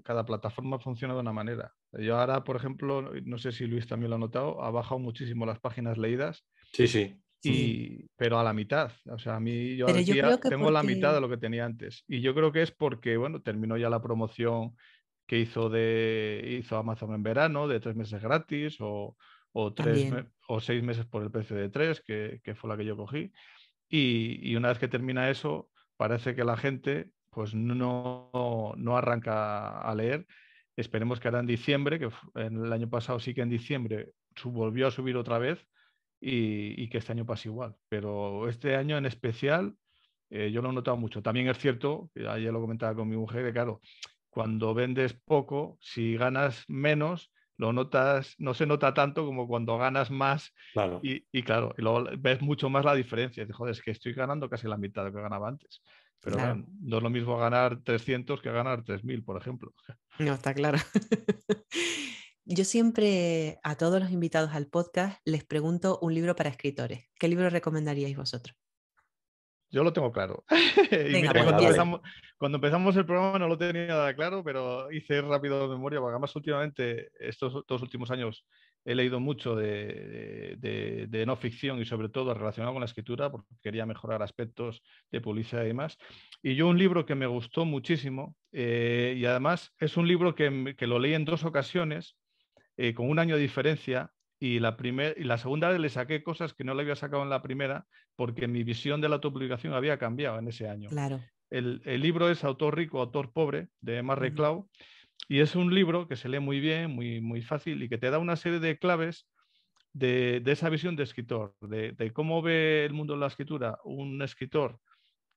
S2: cada plataforma funciona de una manera. Yo ahora, por ejemplo, no sé si Luis también lo ha notado, ha bajado muchísimo las páginas leídas. Sí, sí. Pero a la mitad, o sea, a mí yo, tengo la mitad de lo que tenía antes. Y yo creo que es porque, bueno, terminó ya la promoción que hizo, de, hizo Amazon en verano, de tres meses gratis o, o, tres, o seis meses por el precio de tres, que, fue la que yo cogí. Y, una vez que termina eso, parece que la gente pues no, no arranca a leer. Esperemos que ahora en diciembre, que en el año pasado sí que en diciembre volvió a subir otra vez, y, que este año pase igual. Pero este año en especial eh, yo lo he notado mucho. También es cierto, ayer lo comentaba con mi mujer, que claro, cuando vendes poco, si ganas menos, lo notas, no se nota tanto como cuando ganas más. Y, claro, ves mucho más la diferencia. Dices, joder, es que estoy ganando casi la mitad de lo que ganaba antes. Pero no es lo mismo ganar 300 que ganar 3.000, por ejemplo.
S1: No, está claro. Yo siempre a todos los invitados al podcast les pregunto un libro para escritores. ¿Qué libro recomendaríais vosotros?
S2: Yo lo tengo claro.
S1: Pues
S2: cuando, empezamos, el programa no lo tenía nada claro, pero hice rápido de memoria, porque además últimamente, estos dos últimos años, he leído mucho de, no ficción y sobre todo relacionado con la escritura, porque quería mejorar aspectos de publicidad y demás. Y yo un libro que me gustó muchísimo, eh, y además es un libro que, que lo leí en dos ocasiones, eh, con un año de diferencia, y la, primer, y la segunda vez le saqué cosas que no le había sacado en la primera porque mi visión de la autopublicación había cambiado en ese año. Claro. El, el, libro es Autor Rico, Autor Pobre, de Emma Clau y es un libro que se lee muy bien, muy, muy fácil y que te da una serie de claves de, de esa visión de escritor, de, de, cómo ve el mundo de la escritura un escritor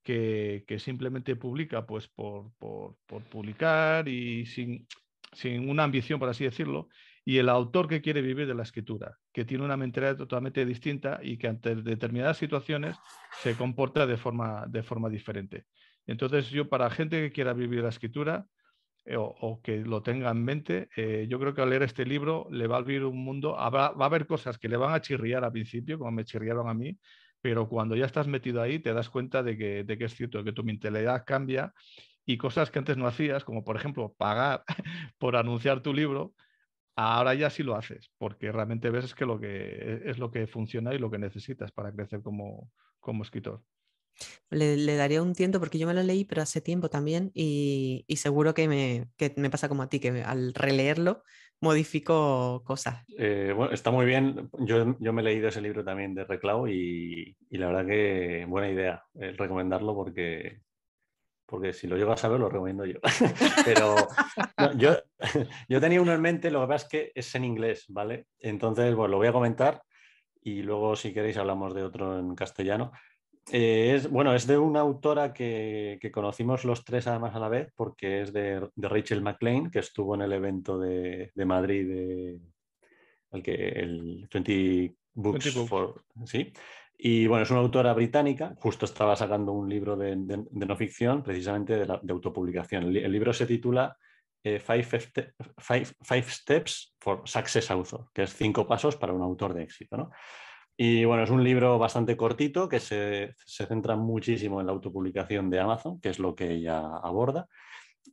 S2: que, que simplemente publica pues, por, por, por publicar y sin, sin una ambición, por así decirlo, y el autor que quiere vivir de la escritura, que tiene una mentalidad totalmente distinta y que ante determinadas situaciones se comporta de forma, de forma diferente. Entonces, yo para gente que quiera vivir la escritura eh, o, que lo tenga en mente, eh, yo creo que al leer este libro le va a abrir un mundo, va a haber cosas que le van a chirriar al principio, como me chirriaron a mí, pero cuando ya estás metido ahí te das cuenta de que, de que es cierto, que tu mentalidad cambia y cosas que antes no hacías, como por ejemplo pagar por anunciar tu libro, Ahora ya sí lo haces, porque realmente ves que lo que e, es lo que funciona y
S1: lo que necesitas para crecer como, como escritor. Le, daría un tiento porque yo me lo leí, pero hace tiempo también y, seguro que me, pasa como a ti, que al releerlo modifico cosas.
S3: Eh, bueno, está muy bien. Yo, me he leído ese libro también de Reclau y, la verdad que buena idea eh, recomendarlo porque porque si lo llego a saber lo recomiendo yo. Pero yo, tenía uno en mente, lo que pasa es que es en inglés, ¿vale? Entonces, bueno, lo voy a comentar y luego si queréis hablamos de otro en castellano. Eh, es, bueno, es de una autora que, conocimos los tres además a la vez, porque es de, de Rachel McLean, que estuvo en el evento de, Madrid, de, el, que, el 20 Books, For, ¿sí? Y bueno, es una autora británica, justo estaba sacando un libro de, de, no ficción, precisamente de, autopublicación. El, libro se titula eh, five, Steps for Success Author, que es cinco pasos para un autor de éxito. ¿no? Y bueno, es un libro bastante cortito que se, se centra muchísimo en la autopublicación de Amazon, que es lo que ella aborda.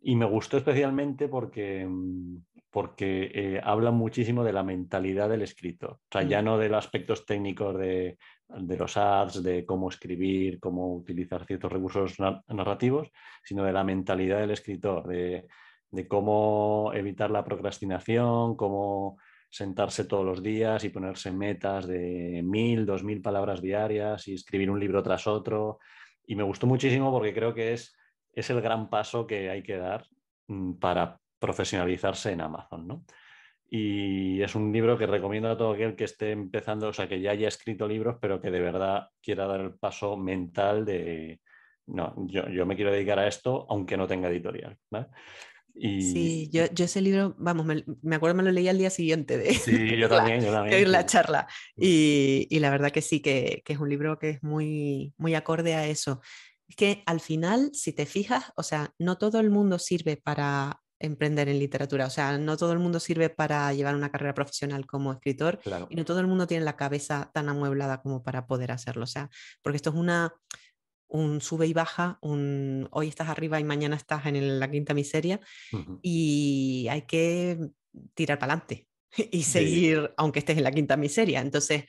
S3: Y me gustó especialmente porque, porque eh, habla muchísimo de la mentalidad del escritor. O sea, mm. ya no de los aspectos técnicos de de los ads, de cómo escribir, cómo utilizar ciertos recursos narrativos, sino de la mentalidad del escritor, de, cómo evitar la procrastinación, cómo sentarse todos los días y ponerse metas de mil, dos mil palabras diarias y escribir un libro tras otro. Y me gustó muchísimo porque creo que es, es el gran paso que hay que dar mm, para profesionalizarse en Amazon. ¿no? Y es un libro que recomiendo a todo aquel que esté empezando, o sea, que ya haya escrito libros, pero que de verdad quiera dar el paso mental de, no, yo, me quiero dedicar a esto, aunque no tenga editorial. Sí,
S1: yo, ese libro, vamos, me, acuerdo me lo leí al día siguiente de, sí, la, charla. Y, la verdad que sí, que, es un libro que es muy, muy acorde a eso. Es que al final, si te fijas, o sea, no todo el mundo sirve para emprender en literatura. O sea, no todo el mundo sirve para llevar una carrera profesional como escritor y no todo el mundo tiene la cabeza tan amueblada como para poder hacerlo. O sea, porque esto es una un sube y baja, un hoy estás arriba y mañana estás en la quinta miseria y hay que tirar para adelante y seguir aunque estés en la quinta miseria. Entonces,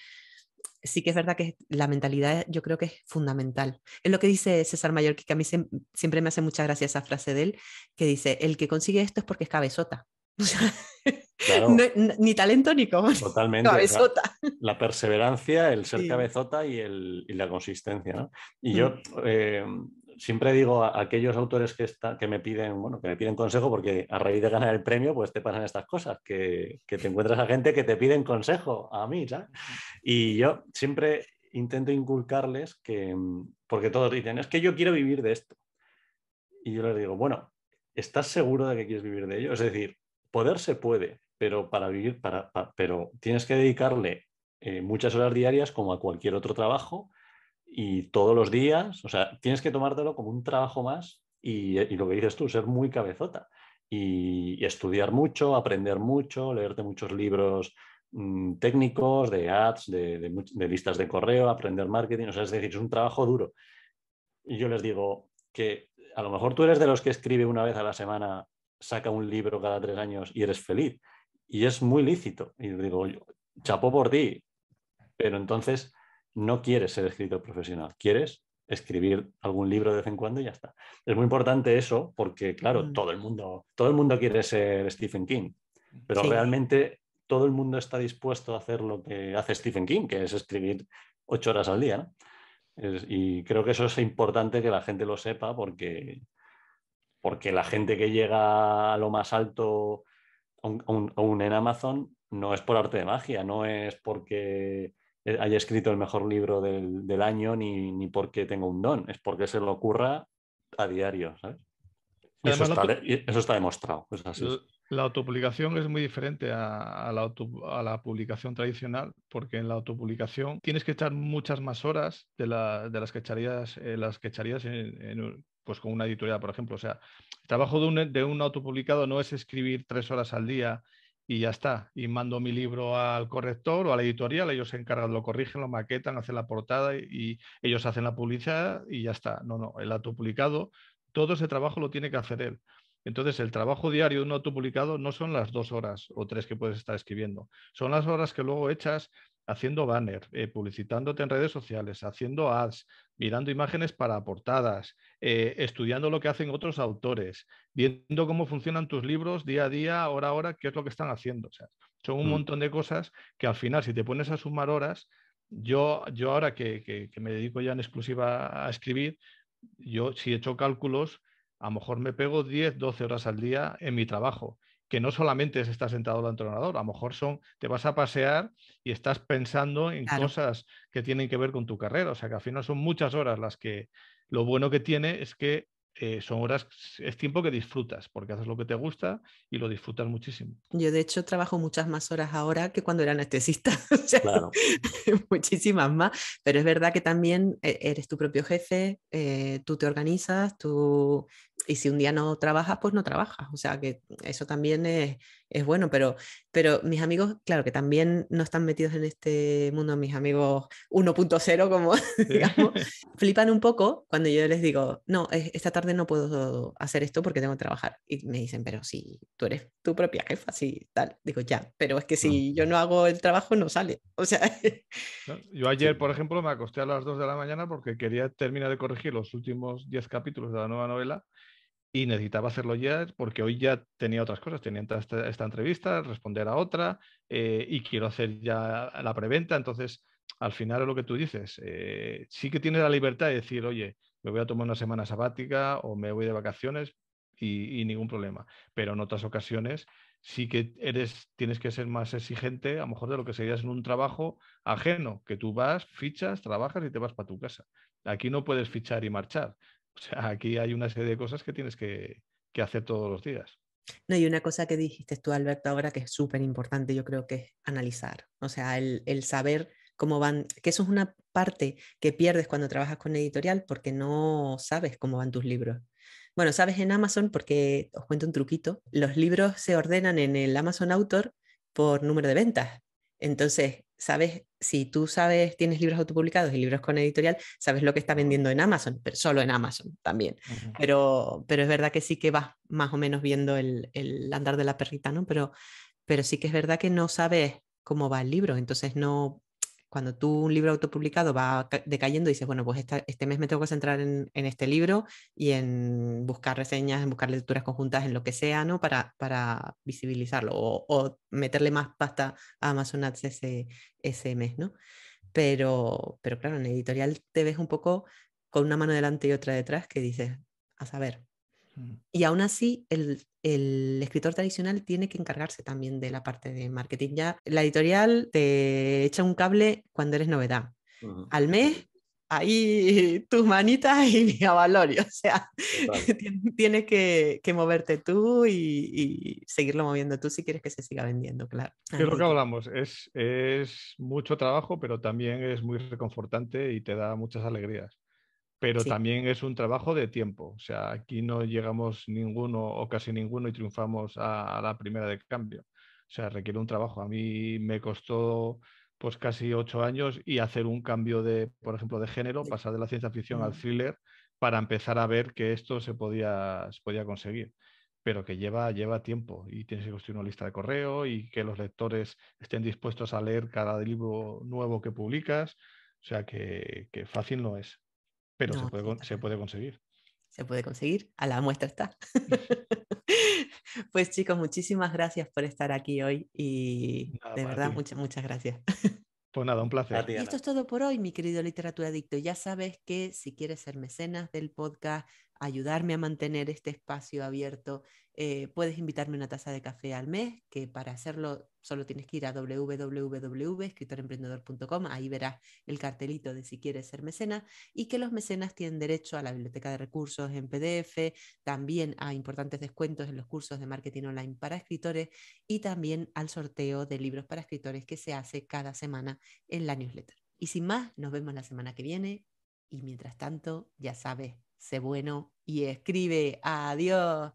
S1: sí que es verdad que la mentalidad yo creo que es fundamental. Es lo que dice César Mayor que a mí siempre me hace mucha gracia esa frase de él, que dice, el que consigue esto es porque es cabezota. ni talento ni cómo. Totalmente. Cabezota.
S3: La, perseverancia, el ser cabezota y, el, la consistencia. Y yo, mm. eh, siempre digo a aquellos autores que, me piden, bueno, que me piden consejo, porque a raíz de ganar el premio, pues te pasan estas cosas, que, te encuentras a gente que te piden consejo, a mí, ¿sabes? Y yo siempre intento inculcarles que, mm, porque todos dicen, es que yo quiero vivir de esto. Y yo les digo, bueno, ¿estás seguro de que quieres vivir de ello? Es decir, poder se puede, pero para vivir, para, pero tienes que dedicarle eh, muchas horas diarias como a cualquier otro trabajo y todos los días, o sea, tienes que tomártelo como un trabajo más y, eh, lo que dices tú, ser muy cabezota y, estudiar mucho, aprender mucho, leerte muchos libros mm, técnicos, de ads, de, listas de correo, aprender marketing, o sea, es decir, es un trabajo duro. Y yo les digo que a lo mejor tú eres de los que escribe una vez a la semana, saca un libro cada tres años y eres feliz. Y es muy lícito. Y digo, yo, chapó por ti. Pero entonces no quieres ser escritor profesional, quieres escribir algún libro de vez en cuando y ya está. Es muy importante eso porque, claro, mm. todo, el mundo, todo el mundo quiere ser Stephen King, pero realmente todo el mundo está dispuesto a hacer lo que hace Stephen King, que es escribir ocho horas al día. y creo que eso es importante que la gente lo sepa porque, porque la gente que llega a lo más alto aún en Amazon no es por arte de magia, no es porque eh, haya escrito el mejor libro del, año ni, ni, porque tengo un don, es porque se lo ocurra a diario, eso, está, demostrado.
S2: La autopublicación es muy diferente a, la a, la publicación tradicional, porque en la autopublicación tienes que echar muchas más horas de, las que echarías, eh, las que echarías pues con una editorial, por ejemplo. O sea, el trabajo de un, de un autopublicado no es escribir tres horas al día y ya está. Y mando mi libro al corrector o a la editorial, ellos se encargan, lo corrigen, lo maquetan, hacen la portada y, ellos hacen la publicidad y ya está. No, no, el publicado, todo ese trabajo lo tiene que hacer él. Entonces, el trabajo diario de un publicado no son las dos horas o tres que puedes estar escribiendo, son las horas que luego echas haciendo banner, eh, publicitándote en redes sociales, haciendo ads, mirando imágenes para portadas, eh, estudiando lo que hacen otros autores, viendo cómo funcionan tus libros día a día, hora a hora, qué es lo que están haciendo. O sea, son un mm. montón de cosas que al final, si te pones a sumar horas, yo, ahora que, me dedico ya en exclusiva a escribir, yo si he cálculos, a lo mejor me pego 10, 12 horas al día en mi trabajo que no solamente es estar sentado al entrenador, a lo mejor son, te vas a pasear y estás pensando en cosas que tienen que ver con tu carrera, o sea que al final son muchas horas las que, lo bueno que tiene es que eh, son horas, es tiempo que disfrutas, porque haces lo que te gusta y lo disfrutas muchísimo.
S1: Yo, de hecho, trabajo muchas más horas ahora que cuando era anestesista, muchísimas más, pero es verdad que también eh, eres tu propio jefe, eh, tú te organizas, tú y si un día no trabajas, pues no trabajas. O sea, que eso también es, bueno, pero, pero mis amigos, claro, que también no están metidos en este mundo, mis amigos 1.0, como digamos, flipan un poco cuando yo les digo, no, esta tarde no puedo hacer esto porque tengo que trabajar. Y me dicen, pero si tú eres tu propia jefa, sí tal. Digo, ya, pero es que ah. si yo no hago el trabajo, no sale. O sea...
S2: Yo ayer, por ejemplo, me acosté a las 2 de la mañana porque quería terminar de corregir los últimos 10 capítulos de la nueva novela y necesitaba hacerlo ya porque hoy ya tenía otras cosas, tenía esta, entrevista, responder a otra eh, y quiero hacer ya la preventa. Entonces, al final es lo que tú dices, eh, sí que tienes la libertad de decir, oye, me voy a tomar una semana sabática o me voy de vacaciones y, ningún problema. Pero en otras ocasiones sí que eres, tienes que ser más exigente, a lo mejor de lo que serías en un trabajo ajeno, que tú vas, fichas, trabajas y te vas para tu casa. Aquí no puedes fichar y marchar. O sea, aquí hay una serie de cosas que tienes que, hacer todos los días.
S1: No, y una cosa que dijiste tú, Alberto, ahora que es súper importante, yo creo que es analizar, o sea, el, el, saber cómo van, que eso es una parte que pierdes cuando trabajas con editorial porque no sabes cómo van tus libros. Bueno, sabes en Amazon porque os cuento un truquito, los libros se ordenan en el Amazon Author por número de ventas. Entonces, sabes, si tú sabes, tienes libros autopublicados y libros con editorial, sabes lo que está vendiendo en Amazon, pero solo en Amazon también. pero, pero es verdad que sí que vas más o menos viendo el, el, andar de la perrita, ¿no? Pero, pero sí que es verdad que no sabes cómo va el libro, entonces no, cuando tú un libro autopublicado va decayendo, dices, bueno, pues este mes me tengo que centrar en, este libro y en buscar reseñas, en buscar lecturas conjuntas, en lo que sea, ¿no? Para, para visibilizarlo o, meterle más pasta a Amazon Ads ese, ese mes, ¿no? Pero, pero claro, en editorial te ves un poco con una mano delante y otra detrás que dices, a saber, y aún así, el, escritor tradicional tiene que encargarse también de la parte de marketing. Ya la editorial te echa un cable cuando eres novedad. Al mes, ahí tus manitas y mi avalorio. O sea, tienes que, que, moverte tú y, seguirlo moviendo tú si quieres que se siga vendiendo, claro. Es lo que
S2: hablamos. Es, es mucho trabajo, pero también es muy reconfortante y te da muchas alegrías pero también es un trabajo de tiempo. O sea, aquí no llegamos ninguno o casi ninguno y triunfamos a, la primera de cambio. O sea, requiere un trabajo. A mí me costó pues casi ocho años y hacer un cambio de, por ejemplo, de género, pasar de la ciencia ficción al thriller para empezar a ver que esto se podía, podía conseguir pero que lleva, lleva tiempo y tienes que construir una lista de correo y que los lectores estén dispuestos a leer cada libro nuevo que publicas. O sea que fácil no es pero se, puede, conseguir. Se puede conseguir,
S1: a la muestra está. pues chicos, muchísimas gracias por estar aquí hoy y de verdad muchas, muchas gracias. Pues nada, un placer. Y esto es todo por hoy, mi querido literatura adicto. Ya sabes que si quieres ser mecenas del podcast, ayudarme a mantener este espacio abierto, eh, puedes invitarme una taza de café al mes, que para hacerlo solo tienes que ir a www.escritoremprendedor.com, ahí verás el cartelito de si quieres ser mecenas y que los mecenas tienen derecho a la biblioteca de recursos en PDF, también a importantes descuentos en los cursos de marketing online para escritores y también al sorteo de libros para escritores que se hace cada semana en la newsletter. Y sin más, nos vemos la semana que viene y mientras tanto, ya sabes, sé bueno y escribe. Adiós.